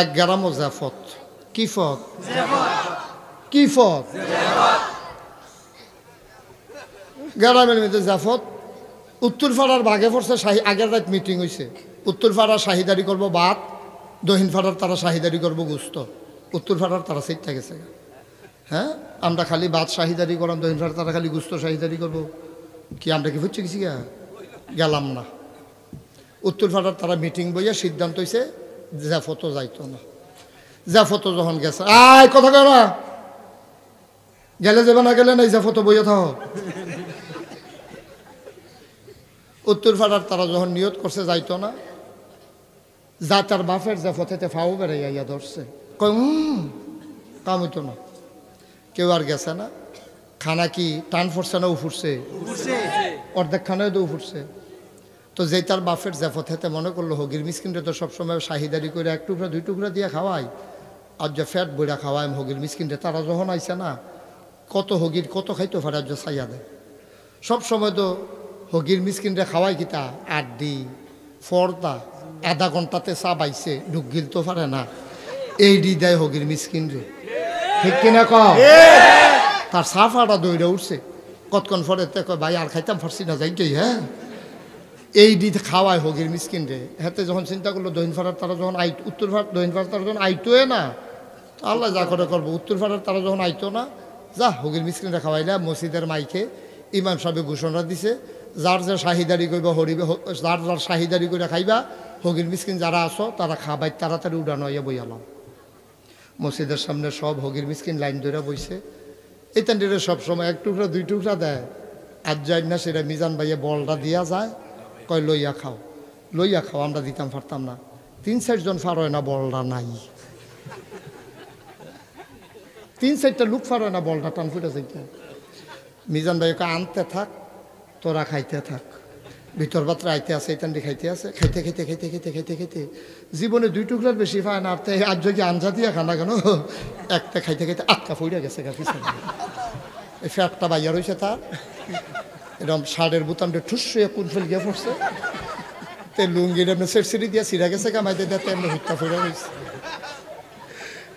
এক গ্রামও জাফত কি ফত কি ফত গ্রামের মধ্যে জাফত উত্তর পাড়ার বাঘে পড়ছে শাহী আগের রাত মিটিং হয়েছে উত্তর শাহিদারি করব বাদ দক্ষিণ পাড়ার তারা শাহিদারি করবো গুস্ত উত্তর পাড়ার তারা সেই থাকেছে হ্যাঁ আমরা খালি বাদ শাহিদারি করাম দক্ষিণ পাড়ার তারা খালি গুস্ত শাহিদারি করব কি আমরা কি হচ্ছে কিছু গেলাম না উত্তর পাড়ার তারা মিটিং বইয়া সিদ্ধান্ত হয়েছে ফটো যাইতো না ফটো যখন গেছে আয় কথা কয় না গেলে যাবে না গেলে না জাফতো বইয়ে থাক উত্তর ফাড়ার তারা যখন নিয়ত করছে যাইতো না যা তার বাপের তে ফাও বেড়ে ইয়া ধরছে কম কাম হইতো না কেউ আর গেছে না খানা কি টান ফুটছে না উফুটছে অর্ধেক খানায় তো উফুরছে তো যে তার বাফের জেফত হেতে মনে করলো হগির মিসকিনরে তো সবসময় শাহিদারি করে এক টুকরা দুই টুকরা দিয়ে খাওয়াই আর যে ফ্যাট বইরা খাওয়ায় হগির মিসকিনরে তারা যখন আইসে না কত হগির কত খাইতে পারে যে সাইয়া দেয় সবসময় তো হগির মিসকিনরে খাওয়াই কিতা আড্ডি ফর্দা আধা ঘন্টাতে চা বাইছে ঢুকগিল তো পারে না এই হৃদয় হগির মিসকিনরে ঠিক কিনা ক তার সাফাটা দৌড়ে উঠছে কতক্ষণ ফরে তে কয় ভাই আর খাইতাম ফার্সি না যাই হ্যাঁ এই দিত খাওয়ায় মিসকিন রে হাতে যখন চিন্তা করলো দহিন ফাড়ার তারা যখন আই উত্তর ফাড়ার দহিন ফাড়ার তারা যখন আইতোয় না আল্লাহ যা করে করবো উত্তর ফাড়ার তারা যখন আইতো না যা হগির মিসকিনরা খাওয়াইলা মসজিদের মাইকে ইমাম সাহেব ঘোষণা দিছে যার যার শাহিদারি করবে হরিবে যার যার শাহিদারি করে খাইবা হগির মিসকিন যারা আসো তারা খাবাই তাড়াতাড়ি উড়ানো হইয়া আলাম মসজিদের সামনে সব হগির মিসকিন লাইন ধরে বইছে এই তান্ডিরে সবসময় এক টুকরা দুই টুকরা দেয় আর যাই না সেটা মিজান ভাইয়া বলটা দিয়া যায় কয় লইয়া খাও লইয়া খাও আমরা দিতাম পারতাম না তিন চারজন ফার হয় না বলরা নাই তিন চারটা লুক ফার হয় না বলরা টান ফুটে যাইতে মিজান ভাই আনতে থাক তোরা খাইতে থাক ভিতর পাত্র আইতে আছে এইটান্ডি খাইতে আছে খাইতে খাইতে খাইতে খাইতে খাইতে খাইতে জীবনে দুই টুকরার বেশি পায় না আর আর যদি আঞ্জা দিয়া খানা কেন একটা খাইতে খাইতে আটকা ফুইরা গেছে গা পিছনে ফ্যাটটা বাইয়া রয়েছে তার এরকম শার্টের বুতামটা ঠুস হয়ে কোন ফেল গিয়ে পড়ছে তে লুঙ্গি এমনি সিঁড়ি দিয়ে সিরা গেছে কামাইতে দিয়ে এমনি হুট্টা ফুটে হয়েছে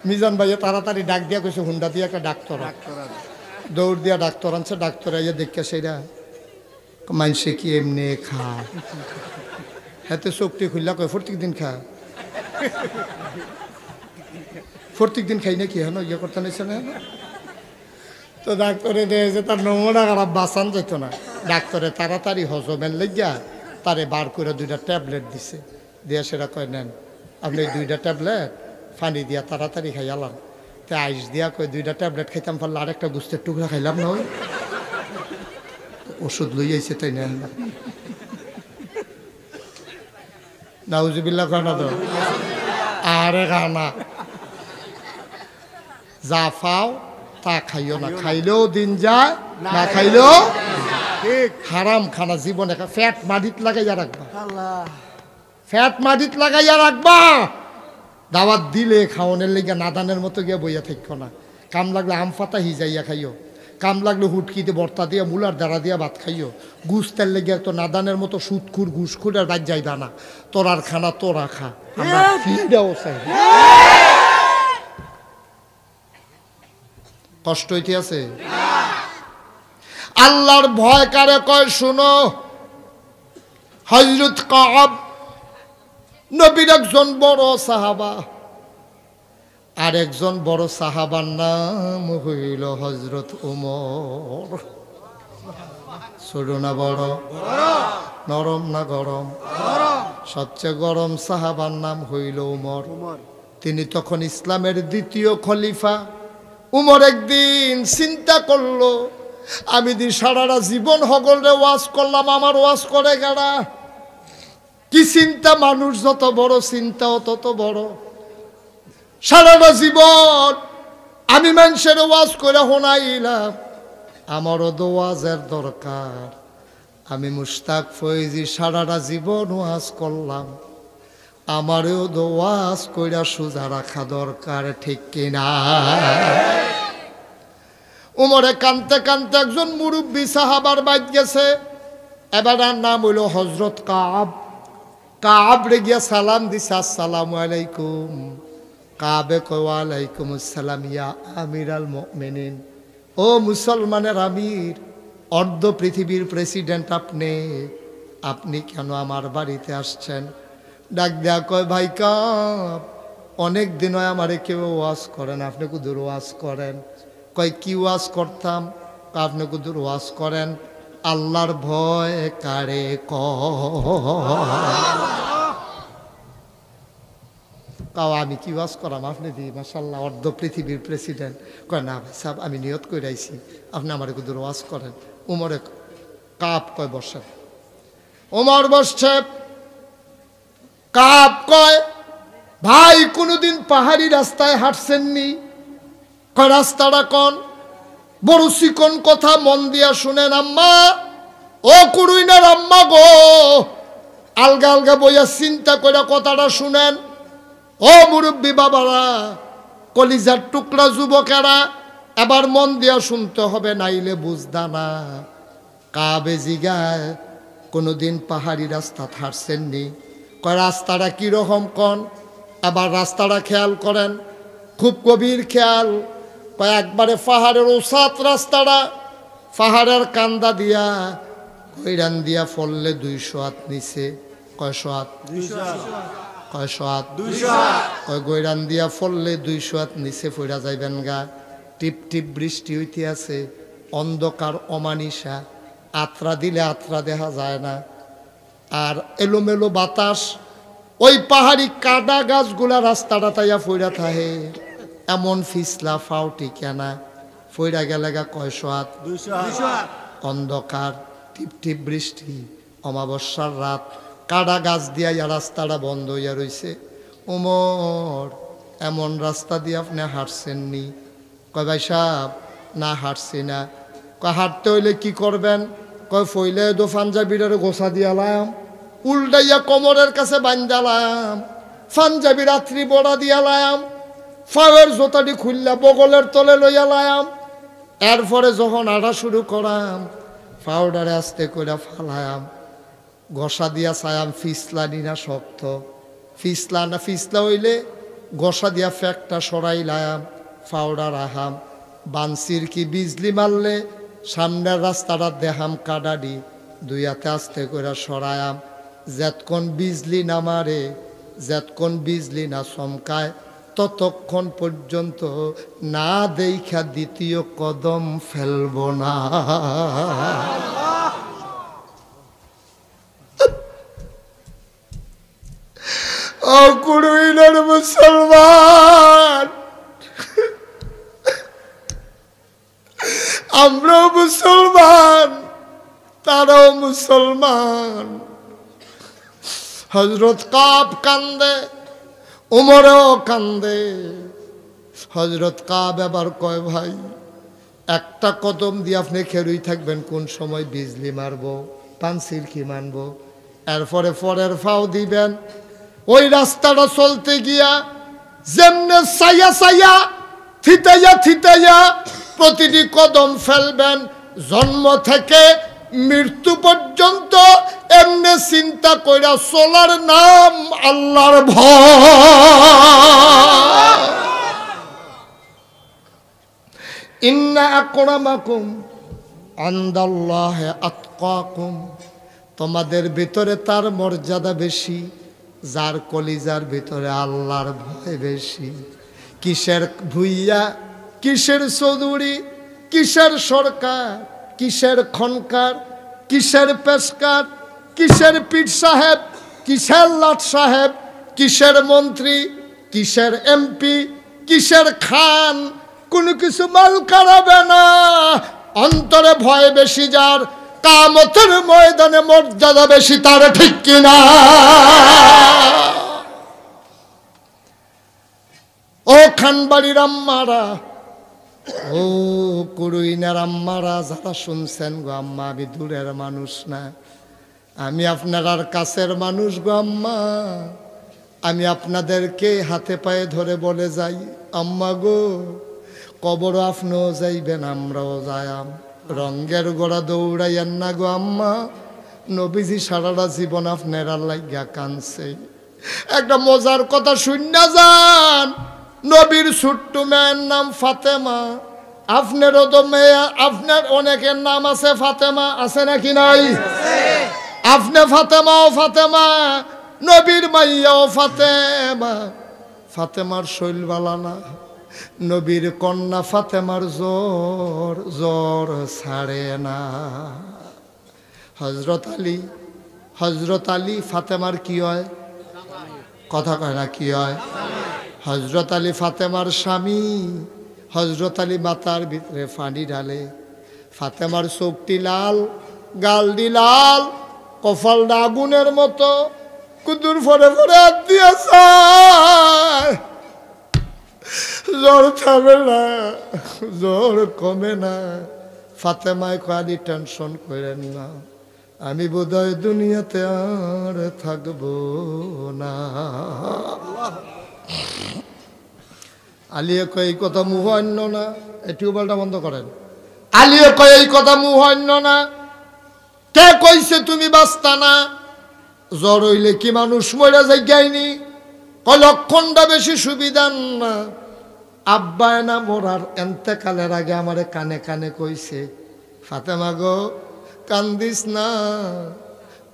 মিজান ভাইয়ে তাড়াতাড়ি ডাক দিয়া কইছে হুন্ডা দিয়ে একটা ডাক্তার দৌড় দিয়া ডাক্তার আনছে ডাক্তার আইয়া দেখিয়া সেরা মানসে কি এমনি খা হাতে চোখটি খুললা কয় প্রত্যেক দিন খা প্রত্যেক দিন খাই না কি হেন ইয়ে করতে নাইছে না তো ডাক্তারে দেয় যে তার নমুনা খারাপ বাসান যেত না ডাক্তারে তাড়াতাড়ি হজমের লেগিয়া তারে বার করে দুইটা ট্যাবলেট দিছে দিয়া সেটা কয় নেন আপনি দুইটা ট্যাবলেট ফানি দিয়া তাড়াতাড়ি খাইয়ালাম তে আইস দিয়া কই দুইটা ট্যাবলেট খাইতাম পারলে আরেকটা গুস্তের টুকরা খাইলাম না ওই ওষুধ লই আইছে তাই না নাউজুবিল্লা কয় না তো আরে যা ফাও তা খাইও না খাইলেও দিন যায় না খাইলেও হারাম খানা জীবন একা ফ্যাট মাটিত লাগাইয়া রাখবা ফ্যাট মাটিত লাগাইয়া রাখবা দাওয়াত দিলে খাওয়ানের লেগে নাদানের মতো গিয়ে বইয়া থাকো না কাম লাগলে আম পাতা হিজাইয়া খাইও কাম লাগলে হুটকিতে বর্তা দিয়া মুলার দাঁড়া দিয়া ভাত খাইও ঘুষ তেল লেগে তো নাদানের মতো সুদখুর ঘুষখুর আর বাদ যাইবা না তোরার খানা তোরা খা আমরা কষ্ট হইতে আছে আল্লাহর ভয় কারে কয় শুনো হজরত কাব নবীর একজন বড় সাহাবা আর একজন বড় সাহাবার নাম হইল হজরত উমর ছোট না বড় নরম না গরম সবচেয়ে গরম সাহাবার নাম হইল উমর তিনি তখন ইসলামের দ্বিতীয় খলিফা উমর একদিন চিন্তা করলো আমি দি সারারা জীবন সকলরে ওয়াজ করলাম আমার ওয়াজ করে গেড়া কি চিন্তা মানুষ যত বড় চিন্তাও তত বড় সারাটা জীবন আমি মানুষের ওয়াজ করে হোনাইলাম আমারও তো ওয়াজের দরকার আমি মুস্তাক ফয়েজি সারাটা জীবন ওয়াজ করলাম আমারও তো ওয়াজ কইরা সোজা রাখা দরকার ঠিক কিনা উমরে কানতে কানতে একজন মুরব্বী সাহাবার বাদ গেছে এবার নাম হইল হজরত কাব কাব রে গিয়া সালাম দিছে আসসালাম আলাইকুম কাবে কালাইকুম আসসালাম ইয়া আমির আল মেনিন ও মুসলমানের আমির অর্ধ পৃথিবীর প্রেসিডেন্ট আপনি আপনি কেন আমার বাড়িতে আসছেন ডাক দেয়া কয় ভাই কাপ অনেক দিন হয় আমারে কেউ ওয়াশ করেন আপনি কুদুর ওয়াশ করেন কয় কি ওয়াজ করতাম আপনি কুদুর ওয়াজ করেন আল্লাহর ভয় কারে ক আমি কি ওয়াজ করাম আপনি দি মাসাল্লাহ অর্ধ পৃথিবীর প্রেসিডেন্ট কয় না ভাই সাহেব আমি নিয়ত করে আইছি আপনি আমার কুদুর ওয়াজ করেন উমরে কাপ কয় বসেন উমর বসছে কাপ কয় ভাই কোনোদিন পাহাড়ি রাস্তায় হাঁটছেননি কয় রাস্তাটা কন বড় চিকন কথা মন দিয়া শুনেন আম্মা ও কুড়ুইনার আম্মা গো আলগা আলগা বইয়া চিন্তা করে কথাটা শুনেন ও মুরব্বী বাবারা কলিজার টুকরা যুবকেরা এবার মন দিয়া শুনতে হবে নাইলে বুঝদা না কাবে জিগায় কোনোদিন পাহাড়ি রাস্তা থারছেননি কয় রাস্তাটা কীরকম কন আবার রাস্তাটা খেয়াল করেন খুব গভীর খেয়াল কয়েকবারে একবারে পাহাড়ের ওসাত রাস্তাটা পাহাড়ের কান্দা দিয়া কইরান দিয়া ফললে দুইশো হাত নিচে কয়শো হাত কয়শো হাত কয় গৈরান দিয়া ফললে দুইশো হাত নিচে ফইরা যাইবেন গা টিপ টিপ বৃষ্টি হইতে আছে অন্ধকার অমানিসা আত্রা দিলে আত্রা দেখা যায় না আর এলোমেলো বাতাস ওই পাহাড়ি কাটা গাছগুলা রাস্তাটা তাইয়া ফইরা থাহে এমন ফিসলা ফাও ঠিকানা ফইরা গেলে গা কয়শো হাত অন্ধকার টিপ টিপ বৃষ্টি অমাবস্যার রাত কাডা গাছ দিয়া ইয়া রাস্তাটা বন্ধ হইয়া রইছে ওমর এমন রাস্তা দিয়ে আপনি হাঁটছেননি কয় ভাই সাহ না হাঁটছি না কয় হাঁটতে হইলে কি করবেন কয় ফইলে দো পাঞ্জাবিটারে গোসা দিয়ালাম উল্টাইয়া কোমরের কাছে বান্ধালাম পাঞ্জাবি রাত্রি বড়া দিয়ালাম ফাওয়ের জোতাটি খুললাম বগলের তলে লইয়া লায়াম এরপরে যখন আড়া শুরু করাম পাউডারে আস্তে করে ফালায়াম গসা দিয়া চায়াম ফিসলানি না শক্ত ফিসলা না ফিসলা হইলে গসা দিয়া ফ্যাকটা লায়াম পাউডার আহাম বানসির কি বিজলি মারলে সামনের রাস্তাটা দেহাম কাডাডি দুই হাতে আস্তে করে সরায়াম যেতক্ষণ বিজলি না মারে যেতক্ষণ বিজলি না চমকায় ততক্ষণ পর্যন্ত না দেখা দ্বিতীয় কদম ফেলব না মুসলমান আমরাও মুসলমান তারাও মুসলমান হজরত কাপ কান্দে উমরও কান্দে হজরত কা ব্যবহার কয় ভাই একটা কদম দিয়ে আপনি খেরুই থাকবেন কোন সময় বিজলি মারব পানসিল কি মানব এরপরে পরের ফাও দিবেন ওই রাস্তাটা চলতে গিয়া যেমনে সাইয়া সাইয়া থিতাইয়া থিতাইয়া প্রতিটি কদম ফেলবেন জন্ম থেকে মৃত্যু পর্যন্ত এমনি চিন্তা কইরা চলার নাম আল্লাহর ভয় আন্দাল্লাহে আতকাকুম তোমাদের ভিতরে তার মর্যাদা বেশি যার কলিজার ভিতরে আল্লাহর ভয় বেশি কিসের ভুইয়া কিসের চৌধুরী কিসের সরকার কিসের খনকার কিসের পেশকার কিসের পীর সাহেব কিসের লাট সাহেব কিসের মন্ত্রী কিসের এমপি কিসের খান কোনো কিছু মাল কারাবে না অন্তরে ভয় বেশি যার কামতের ময়দানে মর্যাদা বেশি তার ঠিক কিনা ও খানবাড়ির আম্মারা ও কুরুইনের আম্মারা যারা শুনছেন গো আম্মা আমি দূরের মানুষ না আমি আপনার কাছের মানুষ গো আম্মা আমি আপনাদেরকে হাতে পায়ে ধরে বলে যাই আম্মা গো কবর আপনিও যাইবেন আমরাও যায়াম রঙ্গের গোড়া দৌড়াইয়েন না গো আম্মা নবীজি সারাটা জীবন আপনারা লাইগা কানছে একটা মজার কথা শুননা যান নবীর ছোট্ট মেয়ের নাম ফাতেমা আপনারও তো মেয়ে আপনার অনেকের নাম আছে ফাতেমা আছে নাকি নাই আপনি ফাতেমা ও ফাতেমা নবীর মাইয়া ও ফাতেমা ফাতেমার শৈল বালানা নবীর কন্যা ফাতেমার জোর জোর ছাড়ে না হজরত আলী হজরত আলী ফাতেমার কি হয় কথা কয় না কি হয় হজরত আলী ফাতেমার স্বামী হজরত আলী মাতার ভিতরে ফানি ঢালে ফাতেমার চোখটি লাল গালদি লাল কফাল আগুনের মতো কুদুর ফরে ফরে হাত জ্বর থামে না জ্বর কমে না ফাতেমায় কারি টেনশন করেন না আমি বোধ হয় দুনিয়াতে আর থাকব না আলিয়ে কয় এই কথা মুহ না এই টিউবওয়েলটা বন্ধ করেন আলিয়ে কয় এই কথা মুহ না কইছে তুমি বাঁচতা না জ্বর হইলে কি মানুষ মরে যাই গাইনি কয় লক্ষণটা বেশি সুবিধা না আব্বায় না মরার এন্তেকালের আগে আমারে কানে কানে কইছে ফাতেমা গো কান্দিস না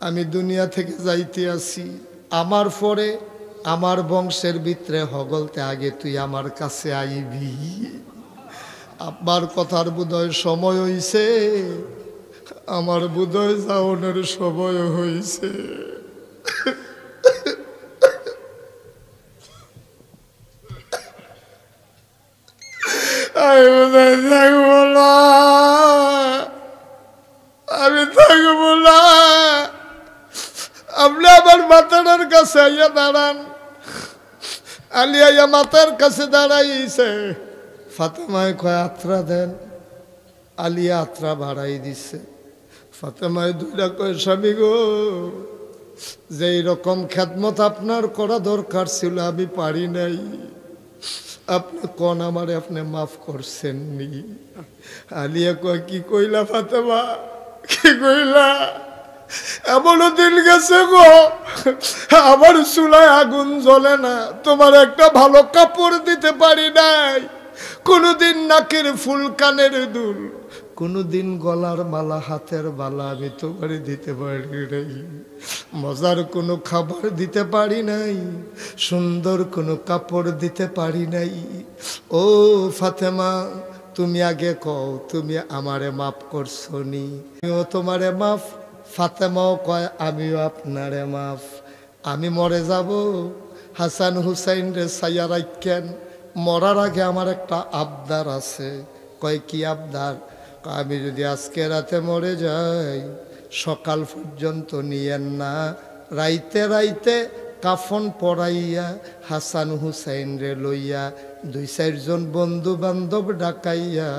আমি দুনিয়া থেকে যাইতে আসি আমার পরে আমার বংশের ভিতরে হগলতে আগে তুই আমার কাছে আইবি আব্বার কথার বোধ সময় হইছে আমার বুধয় যাওনের সময় হয়েছে আমি বোধহয় থাকবো না আমি আপনি আমার মাতার কাছে আইয়া দাঁড়ান আলি আইয়া মাতার কাছে দাঁড়াইছে ফাতেমায় কয় আত্রা দেন আলিয়া আত্রা বাড়াই দিছে ফাতেমায় দুইটা কয়ে স্বামী গো যেই রকম খ্যাতমত আপনার করা দরকার ছিল আমি পারি নাই আপনি কন আমার আপনি মাফ করছেন নি আলিয়া কয় কি কইলা ফাতেমা কি কইলা এমনও দিন গেছে গো আমার চুলায় আগুন জ্বলে না তোমার একটা ভালো কাপড় দিতে পারি নাই কোনোদিন নাকের ফুল কানের দুল কোনো দিন গলার মালা হাতের বালা আমি তোমারে দিতে পারি নাই মজার কোনো খাবার দিতে পারি নাই সুন্দর কোনো কাপড় দিতে পারি নাই ও ফাতেমা তুমি আগে কও তুমি আমারে মাফ করছো নি আমিও তোমারে মাফ ফাতেমাও কয় আমিও আপনারে মাফ আমি মরে যাব হাসান হুসাইন রে সাইয়া মরার আগে আমার একটা আবদার আছে কয় কি আবদার আমি যদি আজকে রাতে মরে যাই সকাল পর্যন্ত নিয়েন না রাইতে রাইতে কাফন পড়াইয়া হাসান হুসাইন রে লইয়া দুই চারজন বন্ধু বান্ধব ডাকাইয়া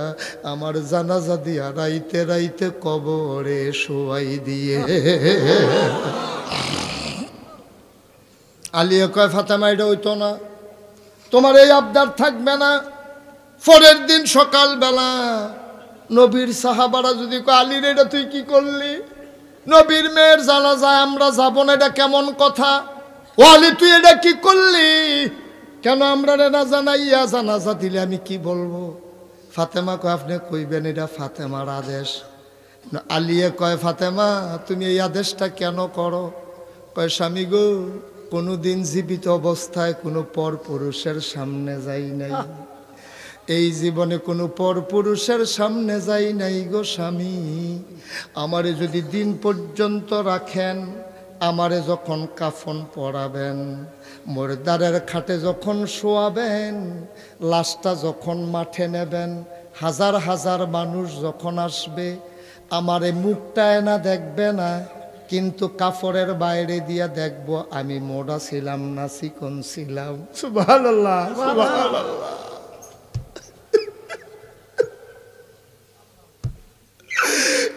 আমার জানাজা দিয়া রাইতে রাইতে কবরে শোয়াই দিয়ে আলিয়া কয় ফাতামা এটা হইতো না তোমার এই আবদার থাকবে না পরের দিন সকালবেলা নবীর সাহাবারা যদি আলীর এটা তুই কি করলি নবীর মেয়ের জানা যায় আমরা যাব না এটা কেমন কথা ও আলী তুই এটা কি করলি কেন আমরা না জানা জানাজা দিলে আমি কি বলবো ফাতেমা কয় আপনি কইবেন এটা ফাতেমার আদেশ আলিয়ে কয় ফাতেমা তুমি এই আদেশটা কেন করো কয় স্বামী গো কোনো দিন জীবিত অবস্থায় কোনো পর পুরুষের সামনে যাই নাই এই জীবনে কোনো পরপুরুষের সামনে যাই নাই গো স্বামী আমারে যদি দিন পর্যন্ত রাখেন আমারে যখন কাফন পরাবেন মোরদারের খাটে যখন শোয়াবেন লাশটা যখন মাঠে নেবেন হাজার হাজার মানুষ যখন আসবে আমারে মুখটা এনা দেখবে না কিন্তু কাপড়ের বাইরে দিয়া দেখব আমি মোড়া ছিলাম না চিকন ছিলাম সুবহানাল্লাহ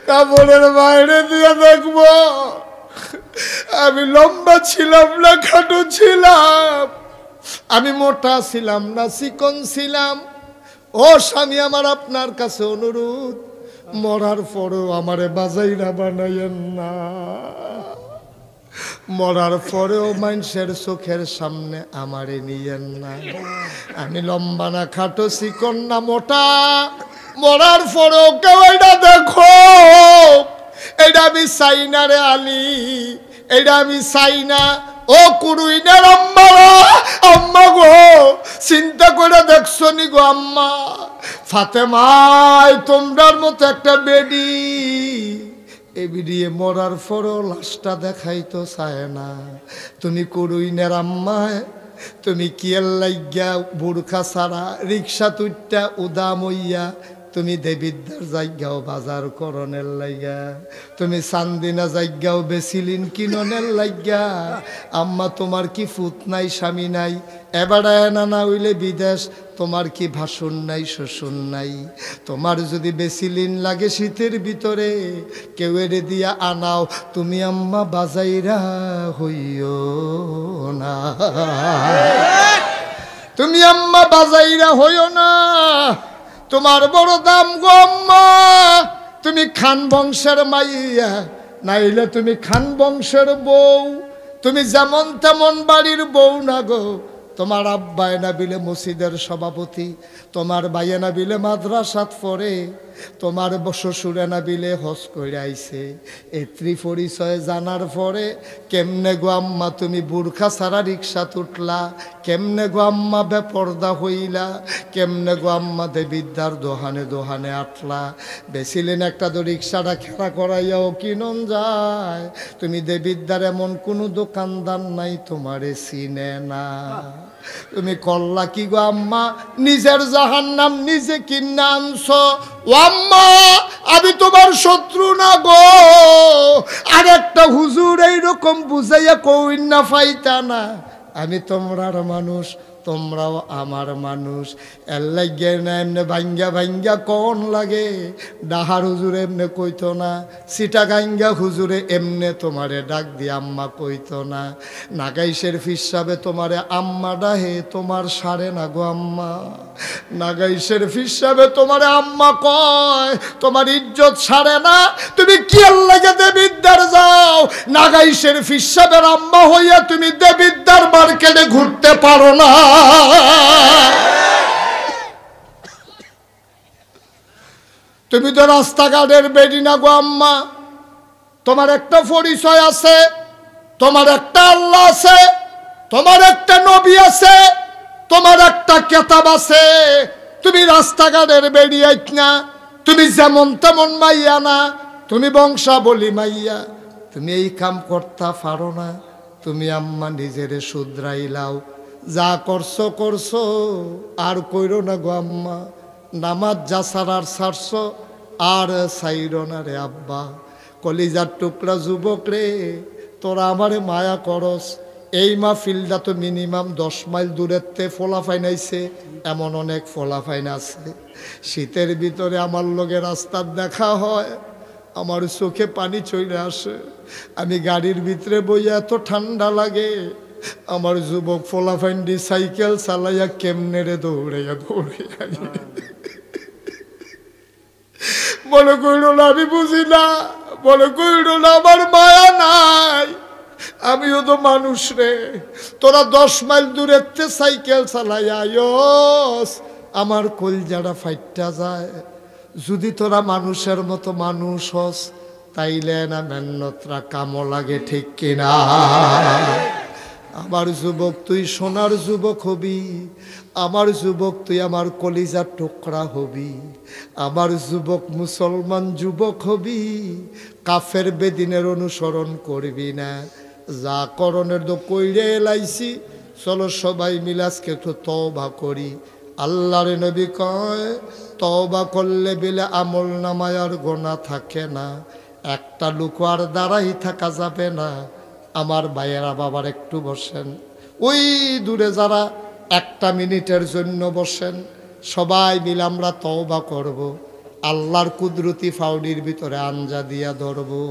কাপড়ের বাইরে দিয়ে দেখব আমি লম্বা ছিলাম না খাটো ছিলাম আমি মোটা ছিলাম না চিকন ছিলাম ও স্বামী আমার আপনার কাছে অনুরোধ মরার পরেও আমারে বাজাই না বানাইয়েন না মরার পরেও মানুষের চোখের সামনে আমারে নিয়েন না আমি লম্বা না খাটো চিকন না মোটা মরার পরও কেউ এটা দেখো এটা আমি চাই না রে আলি এটা আমি চাই না ও কুরুইনার আম্মারা আম্মা গো চিন্তা করে দেখছো নি গো আম্মা ফাতেমায় তোমরার মতো একটা বেডি এ মরার পরও লাশটা দেখাই তো চায় না তুমি কুরুইনার আম্মায় তুমি কিয়ার লাগিয়া বোরখা ছাড়া রিক্সা তুইটা উদাম হইয়া তুমি দেবিদ্যার জায়গাও বাজার করনের লাইগা তুমি চান্দিনা জায়গাও বেসিলিন কিননের লাইগা আম্মা তোমার কি ফুত নাই স্বামী নাই এবারায় নানা না বিদেশ তোমার কি ভাষণ নাই শোষণ নাই তোমার যদি বেসিলিন লাগে শীতের ভিতরে কেউ এড়ে দিয়া আনাও তুমি আম্মা বাজাইরা হইও না তুমি আম্মা বাজাইরা হইও না তোমার বড় দাম গম্মা তুমি খান বংশের মাইয়া নাইলে তুমি খান বংশের বউ তুমি যেমন তেমন বাড়ির বউ না গো তোমার আব্বায় না বিলে মসজিদের সভাপতি তোমার বাইয়ে না বিলে মাদ্রাসাত পরে তোমার শ্বশুরে না বিলে হস করে আইছে এ ত্রিপরিচয় জানার পরে কেমনে গো আম্মা তুমি বুর্খা সারা রিক্সা তুটলা কেমনে গো আম্মা বেপর্দা হইলা কেমনে গো আম্মা দে বিদ্যার দোহানে দোহানে আটলা বেছিলেন একটা তো রিক্সাটা খেলা করাইয়াও কিনন যায় তুমি দে বিদ্যার এমন কোনো দোকানদার নাই তোমারে চিনে না তুমি কল্লা কি গো আম্মা নিজের জাহান নাম নিজে কিনা আনছ ও আম্মা আমি তোমার শত্রু না গো আর একটা হুজুর এইরকম বুঝাইয়া কইন না ফাইতা না আমি তোমরার মানুষ তোমরাও আমার মানুষ এর লাগে না এমনি ভাঙ্গা ভাঙ্গা কন লাগে ডাহার হুজুর এমনি কইত না সিটা গাঙ্গা হুজুরে এমনে তোমারে ডাক দিয়ে আম্মা কইত না নাগাইশের ফিসাবে তোমারে আম্মা ডাহে তোমার সারে না গো আম্মা নাগাইশের ফিসাবে তোমারে আম্মা কয় তোমার ইজ্জত সারে না তুমি কি লাগে দেবিদ্যার যাও নাগাইশের ফিসাবের আম্মা হইয়া তুমি দেবিদ্যার মার্কেটে ঘুরতে পারো না তুমি তো রাস্তাঘাটের বেডি না গো আম্মা তোমার একটা পরিচয় আছে তোমার একটা আল্লাহ আছে তোমার একটা নবী আছে তোমার একটা কেতাব আছে তুমি রাস্তাঘাটের বেরিয়াইত না তুমি যেমন তেমন মাইয়া না তুমি বংশাবলী মাইয়া তুমি এই কাম করতে পারো না তুমি আম্মা নিজেরে শুধরাইলাও যা করছো করছো আর কইর না গো আম্মা নামাজ যা সারার সারস আর সাইর না রে আব্বা কলিজার টুকরা যুবক রে তোরা আমারে মায়া করস এই মা ফিল্ডা তো মিনিমাম দশ মাইল দূরেতে ফোলা ফাইনাইছে এমন অনেক ফোলা ফাইন আছে শীতের ভিতরে আমার লোকে রাস্তার দেখা হয় আমার চোখে পানি চলে আসে আমি গাড়ির ভিতরে বইয়া এত ঠান্ডা লাগে আমার যুবক ফোলাফাইন্ডি সাইকেল চালাইয়া কেমনে রে দৌড়াইয়া দৌড়াইয়া মনে করিল না আমি বুঝি না মনে করিল না আমার মায়া নাই আমিও তো মানুষ রে তোরা দশ মাইল দূরের সাইকেল চালাইয়াস আমার কল যারা ফাইটটা যায় যদি তোরা মানুষের মতো মানুষ হস তাইলে না মেন্নতরা কামো লাগে ঠিক কিনা আমার যুবক তুই সোনার যুবক হবি আমার যুবক তুই আমার কলিজার টুকরা হবি আমার যুবক মুসলমান যুবক হবি কাফের বেদিনের অনুসরণ করবি না যা করণের তো কইরে এলাইছি চলো সবাই মিলাজকে তো তবা করি আল্লাহর নবী কয় তবা করলে বেলে আমল নামায়ার গোনা থাকে না একটা লুকো আর দাঁড়াই থাকা যাবে না আমার ভাইয়েরা বাবার একটু বসেন ওই দূরে যারা একটা মিনিটের জন্য বসেন সবাই মিলে আমরা তওবা করব আল্লাহর কুদরতি ফাউডির ভিতরে আঞ্জা দিয়া ধরবো